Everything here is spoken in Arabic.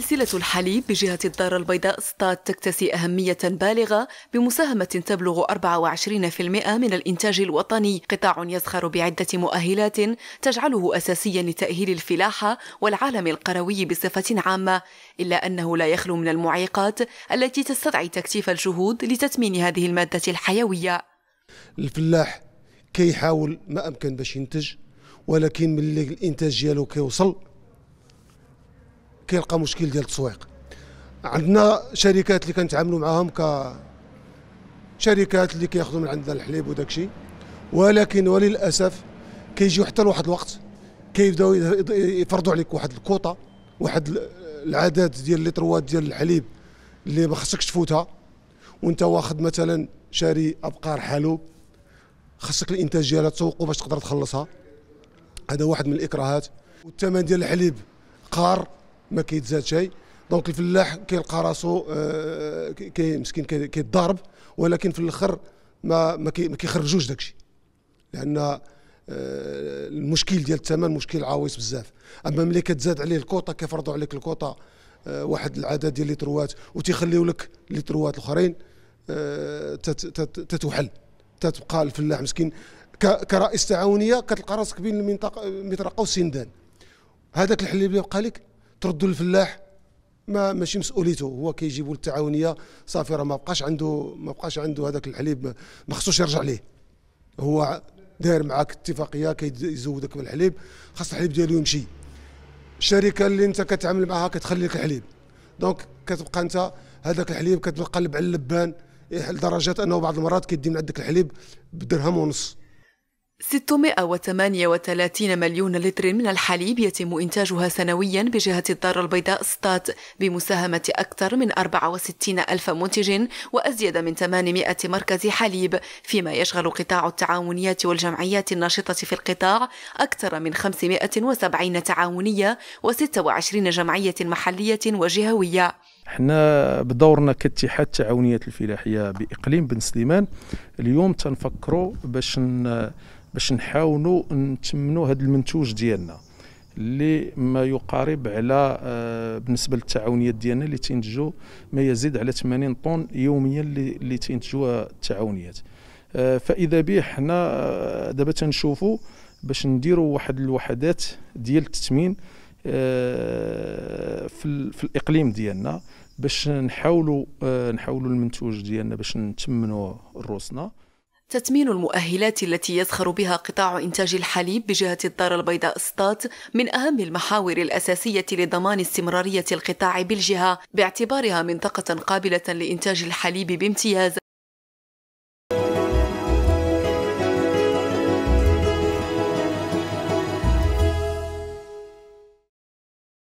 سلسلة الحليب بجهة الدار البيضاء سطات تكتسي أهمية بالغة بمساهمة تبلغ 24% من الإنتاج الوطني قطاع يزخر بعدة مؤهلات تجعله أساسيا لتأهيل الفلاحة والعالم القروي بصفة عامة إلا أنه لا يخلو من المعيقات التي تستدعي تكثيف الجهود لتتمين هذه المادة الحيوية الفلاح كيحاول ما أمكن باش ينتج ولكن ملي الإنتاج ديالو كيوصل كيلقى مشكل ديال التسويق عندنا شركات اللي كنتعاملوا معاهم ك شركات اللي كياخذوا من عندنا الحليب وداك الشيء ولكن وللاسف كيجيو حتى لواحد الوقت كيبداو يفرضوا عليك واحد الكوطه واحد العدد ديال اللتروات ديال الحليب اللي ما خصكش تفوتها وانت واخد مثلا شاري ابقار حلوب خصك الانتاج ديالها تسوقو باش تقدر تخلصها هذا واحد من الاكراهات والثمن ديال الحليب قار ما كيتزاد شيء دونك الفلاح كيلقى راسو آه، كي مسكين كيتضارب ولكن في الاخر ما ما كيخرجوش داكشي لان آه، المشكل ديال الثمن مشكل عويص بزاف اما ملي كتزاد عليه الكوطه كيفرضوا عليك الكوطه آه، واحد العدد ديال الليتروات وتيخليو لك الليتروات الاخرين تتوحل تتبقى الفلاح مسكين كرئيس تعاونيه كتلقى راسك بين المنطقه مطرقه والسندان هذاك الحل اللي بقى لك تردوا الفلاح ما ماشي مسؤوليته هو كيجيبوا التعاونيه صافي راه ما بقاش عنده ما بقاش عنده هذاك الحليب ما خصوش يرجع ليه هو داير معاك اتفاقيه كيزودك بالحليب خاص الحليب ديالو يمشي الشركه اللي انت كتعامل معها كتخلي لك الحليب دونك كتبقى انت هذاك الحليب كتقلب على اللبان لدرجه انه بعض المرات كيدي من عندك الحليب بدرهم ونص 638 مليون لتر من الحليب يتم إنتاجها سنويا بجهة الدار البيضاء ستات بمساهمة أكثر من 64 ألف منتج وأزيد من 800 مركز حليب فيما يشغل قطاع التعاونيات والجمعيات الناشطة في القطاع أكثر من 570 تعاونية و26 جمعية محلية وجهوية حنا بدورنا كاتحاد التعاونيات الفلاحيه باقليم بن سليمان اليوم تنفكروا باش باش نحاولوا نتمنوا هذا المنتوج ديالنا اللي ما يقارب على آه، بالنسبه للتعاونيات ديالنا اللي تنتجوا ما يزيد على 80 طن يوميا اللي تنتجوها التعاونيات آه، فاذا به حنا آه، دابا تنشوفوا باش نديروا واحد الوحدات ديال التثمين في, في الاقليم ديالنا باش نحاولوا نحاولوا المنتوج ديالنا باش نتمنوا روسنا تثمين المؤهلات التي يزخر بها قطاع إنتاج الحليب بجهة الدار البيضاء استاد من أهم المحاور الأساسية لضمان استمرارية القطاع بالجهة باعتبارها منطقة قابلة لإنتاج الحليب بامتياز